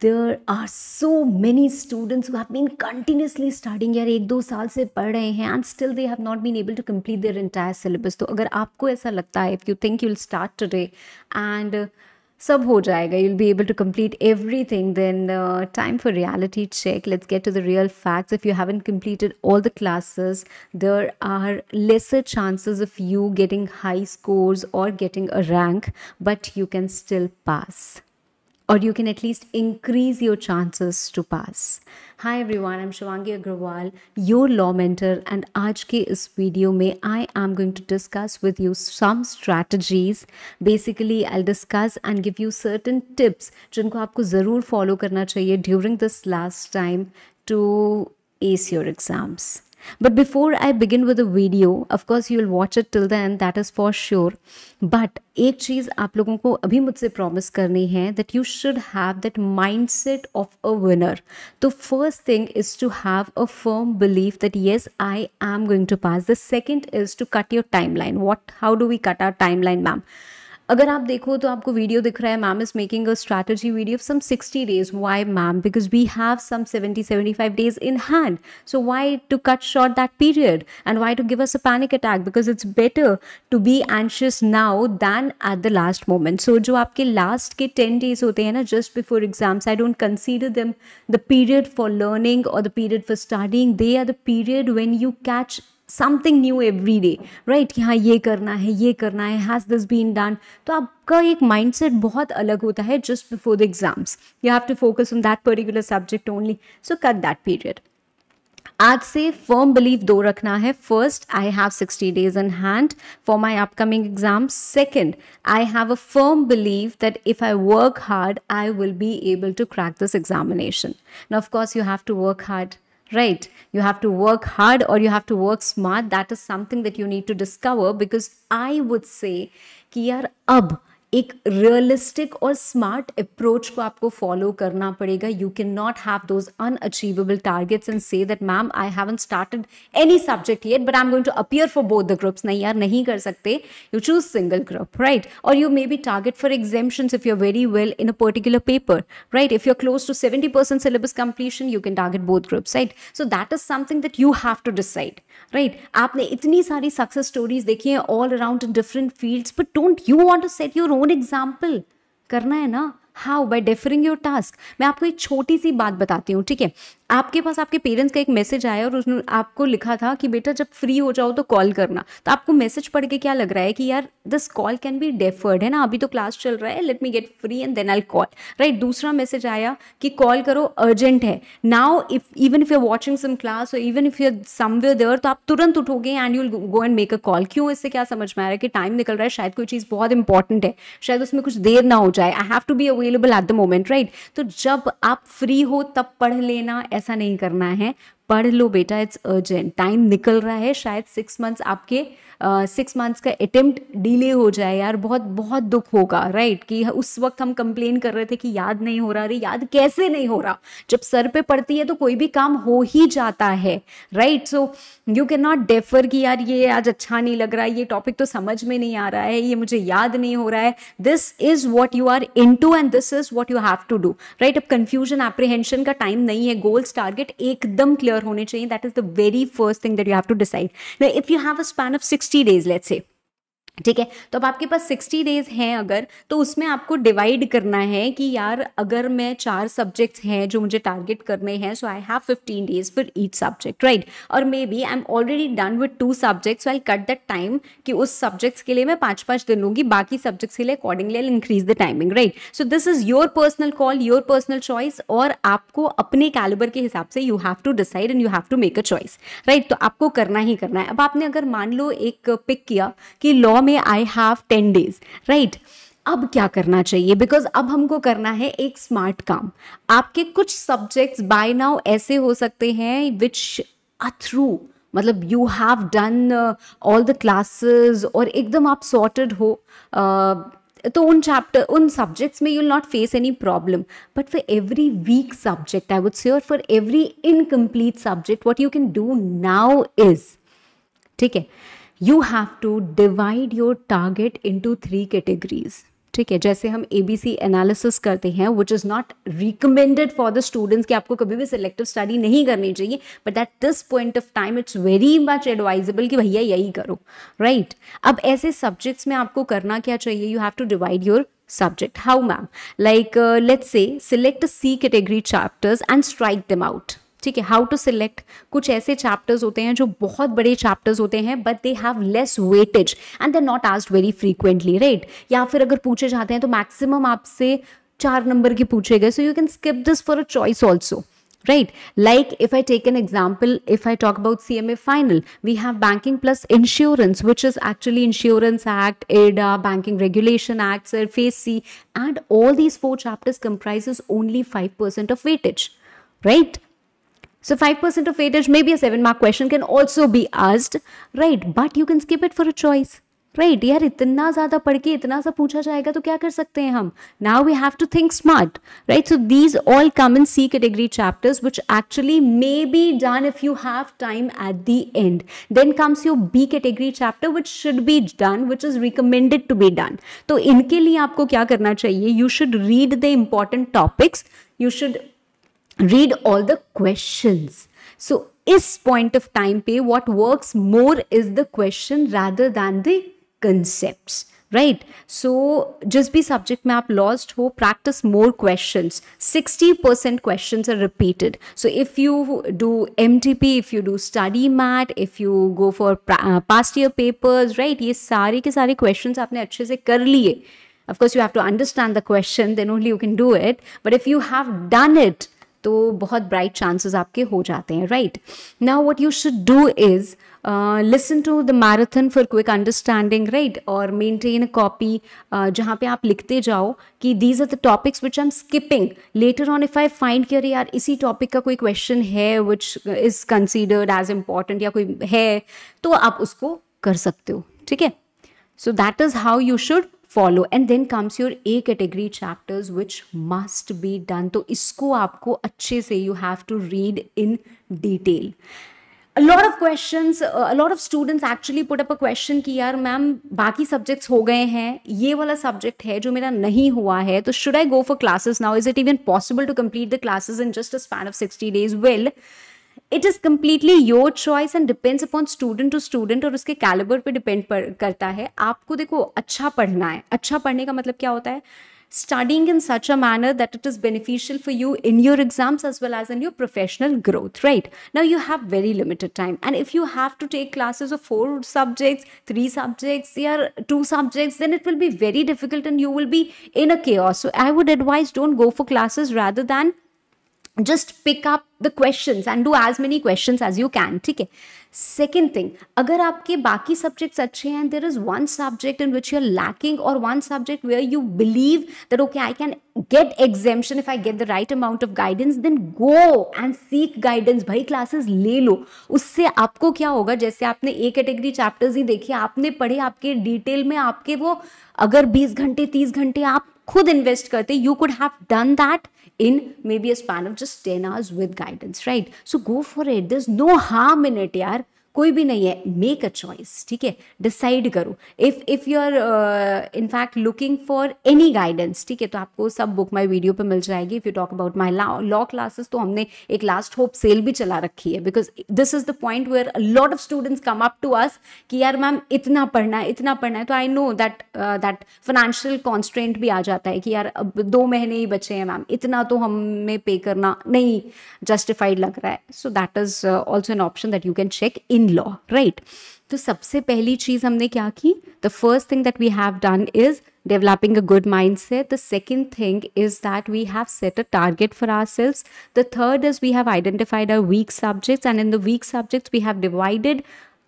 There are so many students who have been continuously starting यार एक दो साल से पढ़ रहे हैं and still they have not been able to complete their entire syllabus तो अगर आपको ऐसा लगता है if you think you will start today and सब हो जाएगा you will be able to complete everything then time for reality check let's get to the real facts if you haven't completed all the classes there are lesser chances of you getting high scores और getting a rank but you can still pass or you can at least increase your chances to pass. Hi everyone, I'm Shivangi Agrawal, your law mentor and आज is video, video I am going to discuss with you some strategies. Basically, I'll discuss and give you certain tips जिनको आपको ज़रूर follow करना during this last time to ace your exams. But before I begin with the video, of course you will watch it till then, that is for sure. But एक चीज आप लोगों को अभी मुझसे promise करनी that you should have that mindset of a winner. तो first thing is to have a firm belief that yes, I am going to pass. The second is to cut your timeline. What? How do we cut our timeline, ma'am? अगर आप देखो तो आपको video दिख रहा है ma'am is making a strategy video of some 60 days why ma'am because we have some 70 75 days in hand so why to cut short that period and why to give us a panic attack because it's better to be anxious now than at the last moment so जो आपके last के ten days होते हैं ना just before exams I don't consider them the period for learning और the period for starting they are the period when you catch something new every day right कि हाँ ये करना है ये करना है हैज़ दिस बीन डन तो आपका एक माइंड सेट बहुत अलग होता है just before the exams you have to focus on that particular subject only so cut that period आज से फर्म बिलीव दो रखना है first I have sixty days in hand for my upcoming exam second I have a firm believe that if I work hard I will be able to crack this examination of course you have to work hard right? You have to work hard or you have to work smart. That is something that you need to discover because I would say, कि यार अब एक realistic और smart approach को आपको follow करना पड़ेगा you can not have those unachievable targets and say that ma'am I haven't started any subject yet but I am going to appear for both the groups नहीं यार नहीं कर सकते you choose single group right और you may be target for exemption if you are very well in a particular paper right if you are close to seventy percent syllabus completion you can target both groups right so that is something that you have to decide right आपने इतनी सारी success stories देखी है all around in different fields but don't you want to set your own own example करना है ना how by deferring your task मैं आपको एक छोटी सी बात बताती हूँ ठीक है आपके पास आपके पेरेंट्स का एक मैसेज आया और उसने आपको लिखा था कि बेटा जब फ्री हो जाओ तो कॉल करना तो आपको मैसेज पढ़ के क्या लग रहा है कि यार this call can be deferred है ना अभी तो क्लास चल रहा है let me get free and then I call right दूसरा मैसेज आया कि कॉल करो अर्जेंट है now if even if you are watching some class और even if you are somewhere there तो आप तुरंत उठोगे and you'll go and make a call क्यों इससे क्या समझ में आ रहा है कि टाइम निकल रहा है शायद कोई चीज़ बहुत इंपॉर्टेंट है शायद उसमें कुछ देर ना हो जाए I have to be away available at the moment right तो जब आप फ्री हो तब पढ़ लेना ऐसा नहीं करना है पढ़ लो बेटा इट्स अर्जेंट टाइम निकल रहा है शायद सिक्स मंथ्स आपके सिक्स मंथ्स का अटेम्प्ट डिले हो जाए यार बहुत बहुत दुख होगा राइट कि उस वक्त हम कंप्लेन कर रहे थे कि याद नहीं हो रहा अरे याद कैसे नहीं हो रहा जब सर पे पड़ती है तो कोई भी काम हो ही जाता है right so you can not defer कि यार ये आज अच्छा नहीं लग रहा है ये टॉपिक तो समझ में नहीं आ रहा है ये मुझे याद नहीं हो रहा है this is what you are in and this is what you have to do right अब कंफ्यूजन एप्रीहेंशन का टाइम नहीं है गोल्स टारगेट एकदम क्लियर होने चाहिए that is the very first thing that you have to decide if you have a span of six 60 days, let's say. ठीक है तो अब आपके पास सिक्सटी डेज हैं अगर तो उसमें आपको डिवाइड करना है कि यार अगर मैं चार सब्जेक्ट्स हैं जो मुझे टारगेट करने हैं so I have fifteen days for each subject right और may be I am already done with two subjects I cut that time कि उस सब्जेक्ट्स के लिए मैं पाँच पाँच दिन लूंगी बाकी सब्जेक्ट्स के लिए accordingly I increase the timing right so this is your personal call your personal choice और आपको अपने कैलिबर के हिसाब से you have to decide and you have to make a choice right तो आपको करना ही करना है अब आपने अगर मान लो एक पिक किया कि लॉ में I have ten days right अब क्या करना चाहिए बिकॉज अब हमको करना है एक स्मार्ट काम आपके कुछ सब्जेक्ट्स बाय नाउ ऐसे हो सकते हैं विच अ थ्रू मतलब you have done all the classes और एकदम आप सॉर्टेड हो uh, तो उन चैप्टर उन सब्जेक्ट्स में you will not face any problem but for every weak subject I would say और for every incomplete subject what you can do now is ठीक है you have to divide your target in to three categories ठीक है जैसे हम A B C analysis करते हैं which is not recommended for the students कि आपको कभी भी सिलेक्टिव स्टडी नहीं करनी चाहिए but at this point of time it's very much advisable कि भैया यही करो राइट right? अब ऐसे सब्जेक्ट्स में आपको करना क्या चाहिए you have to divide your subject how ma'am like let's say select C category chapters and strike and out ठीक है हाउ टू सिलेक्ट कुछ ऐसे चैप्टर्स होते हैं जो बहुत बड़े चैप्टर्स होते हैं but they have less weightage and they not asked very frequently right या फिर अगर पूछे जाते हैं तो मैक्सिमम आपसे चार नंबर के पूछे गए so you can skip this for a choice also right like if I take an example if I talk about C M A final we have banking plus insurance which is actually insurance act IRDA banking regulation act SARFAESI and all these four chapters comprise only five percent of weightage right So 5% of weightage, maybe a 7 mark question can also be asked, right? But you can skip it for a choice. Right यार इतना ज़्यादा पढ़ के इतना सा पूछा जाएगा तो क्या कर सकते हैं हम now we have to think smart right so these all come in C category chapters which actually may be done if you have time at the end then comes your B category chapter which should be done which is recommended to be done तो इनके लिए आपको क्या करना चाहिए you should read the important topics you should read all the questions. So, is point of time pay what works more is the question rather than the concepts. Right. So just be subject map lost ho, practice more questions. 60% questions are repeated. So if you do MTP, if you do study mat, if you go for uh, past year papers, right, these all the questions aapne acche se kar Of course, you have to understand the question, then only you can do it. But if you have done it, तो बहुत bright chances आपके हो जाते हैं right now what you should do is listen to the marathon for quick understanding right और maintain a copy जहाँ पे आप लिखते जाओ कि these are the topics which I am skipping later on if I find कि अरे यार इसी टॉपिक का कोई क्वेश्चन है which is considered as important या कोई है तो आप उसको कर सकते हो ठीक है so that is how you should follow and then comes your A category chapters which must be done तो इसको आपको अच्छे से you have to read in detail a lot of questions a lot of students actually put up a question कि यार ma'am बाकी subjects हो गए हैं ये वाला subject है जो मेरा नहीं हुआ है तो should I go for classes now is it even possible to complete the classes in just a span of 60 days well it is completely your choice and depends upon student to student और उसके calibre पे depend करता है आपको देखो अच्छा पढ़ना है अच्छा पढ़ने का मतलब क्या होता है studying in such a manner that it is beneficial for you in your exams as well as in your professional growth right now you have very limited time and if you have to take classes of four subjects three subjects या two subjects then it will be very difficult and you will be in a chaos I would advise don't go for classes rather than just pick up the question and do as many question as you can ठीक है second thing अगर आपके बाकी subjects अच्छे हैं there is one subject in which you are lacking और one subject where you believe that okay I can get exemption if I get the right amount of guidance then go and seek guidance भाई classes ले लो उससे आपको क्या होगा जैसे आपने ए कैटेगरी चैप्टर्स ही देखे आपने पढ़े आपके डिटेल में आपके वो अगर बीस घंटे तीस घंटे आप खुद इन्वेस्ट करते you could have done that in maybe a span of just 10 hours with guidance, right? So go for it. There's no harm in it, yaar. कोई भी नहीं है मेक अ चॉइस ठीक है डिसाइड करो if if you are in fact looking for any guidance ठीक है तो आपको सब बुक माई वीडियो पर मिल जाएगी if you talk about my law classes तो हमने एक लास्ट होप सेल भी चला रखी है because this is the point where lot of students come up to us कि यार मैम इतना पढ़ना है इतना पढ़ना है तो I know that that financial constant भी आ जाता है कि यार अब दो महीने ही बचे हैं मैम इतना तो हमें पे करना नहीं जस्टिफाइड लग रहा है so that is also an option that you can check in in law right तो सबसे पहली चीज हमने क्या की the first thing that we have done is developing a good mind set the second thing is that we have set a target for ourselves the third is we have identified a weak subjects and in the weak subjects we have divided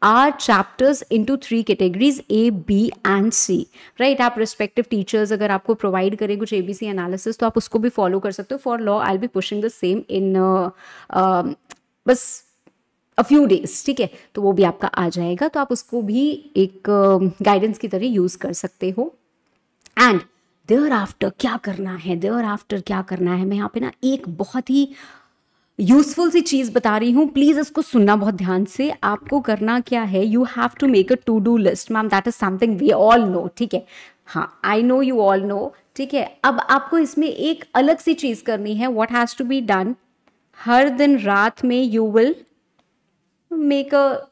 our chapters in to three categories A B and C right आप respective teachers अगर आपको provide करें कुछ A B C analysis तो आप उसको भी follow कर सकते हो for law I L B pushing the same in बस अ फ्यू डेज ठीक है तो वो भी आपका आ जाएगा तो आप उसको भी एक गाइडेंस की तरह यूज़ कर सकते हो एंड देअर आफ्टर क्या करना है देअर आफ्टर क्या करना है मैं यहाँ पे ना एक बहुत ही यूजफुल सी चीज़ बता रही हूँ प्लीज़ इसको सुनना बहुत ध्यान से आपको करना क्या है you have to make a to do list ma'am that is something we all know ठीक है हाँ I know you all know ठीक है अब आपको इसमें एक अलग सी चीज़ करनी है what has to be done हर दिन रात में you will make a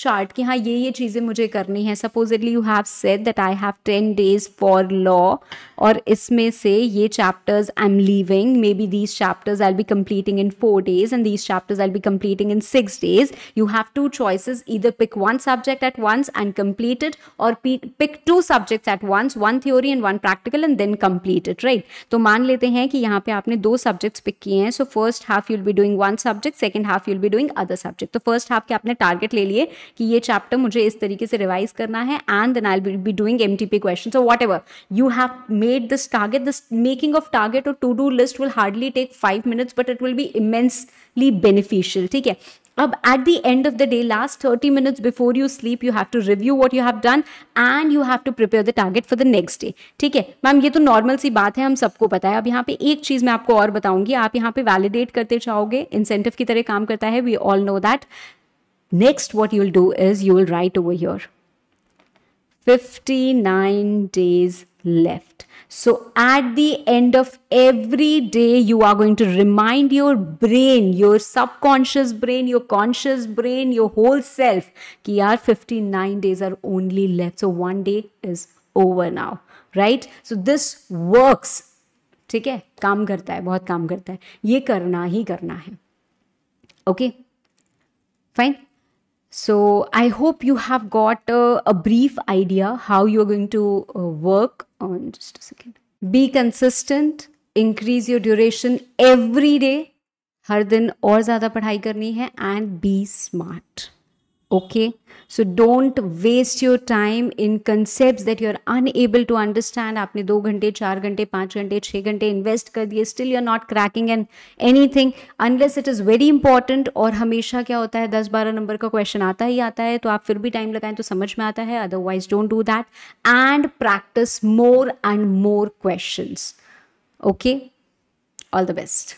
chart कि हाँ ये ये चीजें मुझे करनी है supposedly you have said that I have ten days for law और इसमें से ये chapters I am leaving maybe these chapters I be completing in four days and these chapters I be completing in six days you have two choices इधर pick one subject at once and completed और pick two subjects at once one theory and one practical and then completed right तो मान लेते हैं कि यहाँ पे आपने दो सब्जेक्ट्स पिक किए हैं so first half you'll be doing one subject second half you'll be doing other subject तो फर्स्ट हाफ के आपने टारगेट ले लिए कि ये चैप्टर मुझे इस तरीके से रिवाइज करना है and then I be doing M T P question so whatever you have made this target this making of target और to do list will hardly take five minutes but it will be immensely beneficial ठीक है अब at the end of the day last thirty minutes before you sleep you have to review what you have done and you have to prepare the target for the next day ठीक है ma'am ये तो normal सी बात है हम सबको पता है अब यहाँ पे एक चीज़ मैं आपको और बताऊंगी आप यहाँ पे वैलिडेट करते जाओगे इंसेंटिव की तरह काम करता है we all know that Next, what you'll do is you will write over here 59 days left. So at the end of every day, you are going to remind your brain, your subconscious brain, your conscious brain, your whole self, ki yaar 59 days are only left. So one day is over now, right? So this works. ठीक है काम करता है बहुत काम करता है ये करना ही करना है okay fine so I hope you have got a, a brief idea how you're going to uh, work on just a second. Be consistent, increase your duration every day. Har din aur ज़्यादा padhai karni hai, and be smart. Okay, so don't waste your time in concepts that you're unable to understand. आपने दो घंटे चार घंटे पाँच घंटे छः घंटे इन्वेस्ट कर दिए still you're not cracking and anything unless it is very important और हमेशा क्या होता है दस बारह नंबर का क्वेश्चन आता ही आता है तो आप फिर भी टाइम लगाएं तो समझ में आता है otherwise don't do that and practice more and more question okay all the best